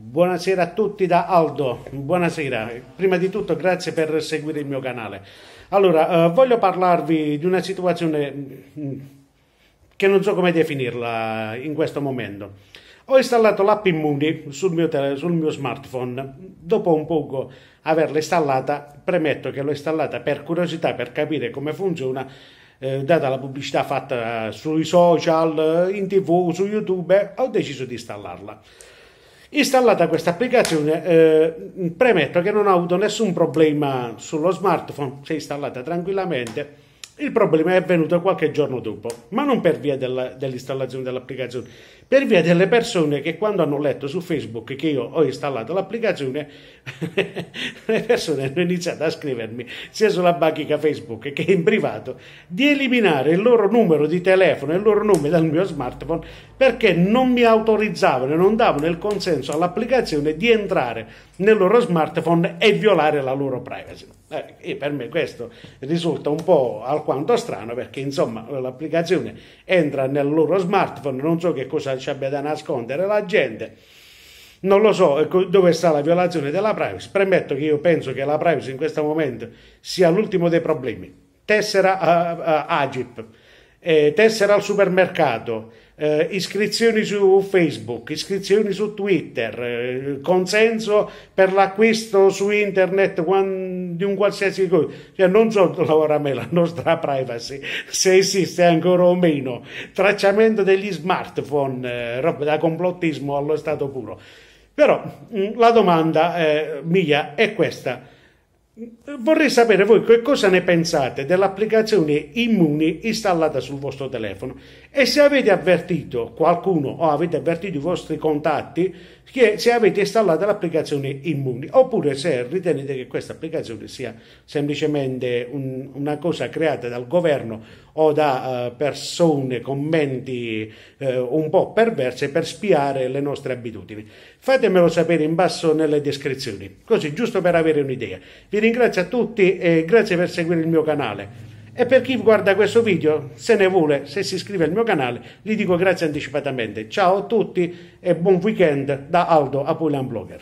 Buonasera a tutti da Aldo, buonasera. Prima di tutto grazie per seguire il mio canale. Allora, eh, voglio parlarvi di una situazione mm, che non so come definirla in questo momento. Ho installato l'app Immuni sul mio, sul mio smartphone. Dopo un poco averla installata, premetto che l'ho installata per curiosità, per capire come funziona, eh, data la pubblicità fatta sui social, in tv, su YouTube, ho deciso di installarla. Installata questa applicazione, eh, premetto che non ho avuto nessun problema sullo smartphone, si è installata tranquillamente il problema è avvenuto qualche giorno dopo, ma non per via della, dell'installazione dell'applicazione, per via delle persone che quando hanno letto su Facebook che io ho installato l'applicazione, le persone hanno iniziato a scrivermi sia sulla bachica Facebook che in privato di eliminare il loro numero di telefono e il loro nome dal mio smartphone perché non mi autorizzavano e non davano il consenso all'applicazione di entrare nel loro smartphone e violare la loro privacy. Eh, per me questo risulta un po' al alquanto strano perché insomma l'applicazione entra nel loro smartphone, non so che cosa ci abbia da nascondere la gente. Non lo so ecco, dove sta la violazione della privacy. Premetto che io penso che la privacy in questo momento sia l'ultimo dei problemi. Tessera uh, uh, Agip eh, tessere al supermercato, eh, iscrizioni su Facebook, iscrizioni su Twitter, eh, consenso per l'acquisto su internet di un qualsiasi cosa, cioè non so, a me la nostra privacy, se esiste ancora o meno, tracciamento degli smartphone, eh, roba da complottismo allo stato puro. Però mh, mm, la domanda eh, mia è questa Vorrei sapere voi che cosa ne pensate dell'applicazione Immuni installata sul vostro telefono e se avete avvertito qualcuno o avete avvertito i vostri contatti che se avete installato l'applicazione Immuni oppure se ritenete che questa applicazione sia semplicemente un, una cosa creata dal governo o da uh, persone con menti uh, un po' perverse per spiare le nostre abitudini. Fatemelo sapere in basso nelle descrizioni, così giusto per avere un'idea. Vi ringrazio a tutti e grazie per seguire il mio canale. E per chi guarda questo video, se ne vuole, se si iscrive al mio canale, gli dico grazie anticipatamente. Ciao a tutti e buon weekend da Aldo Apulian Blogger.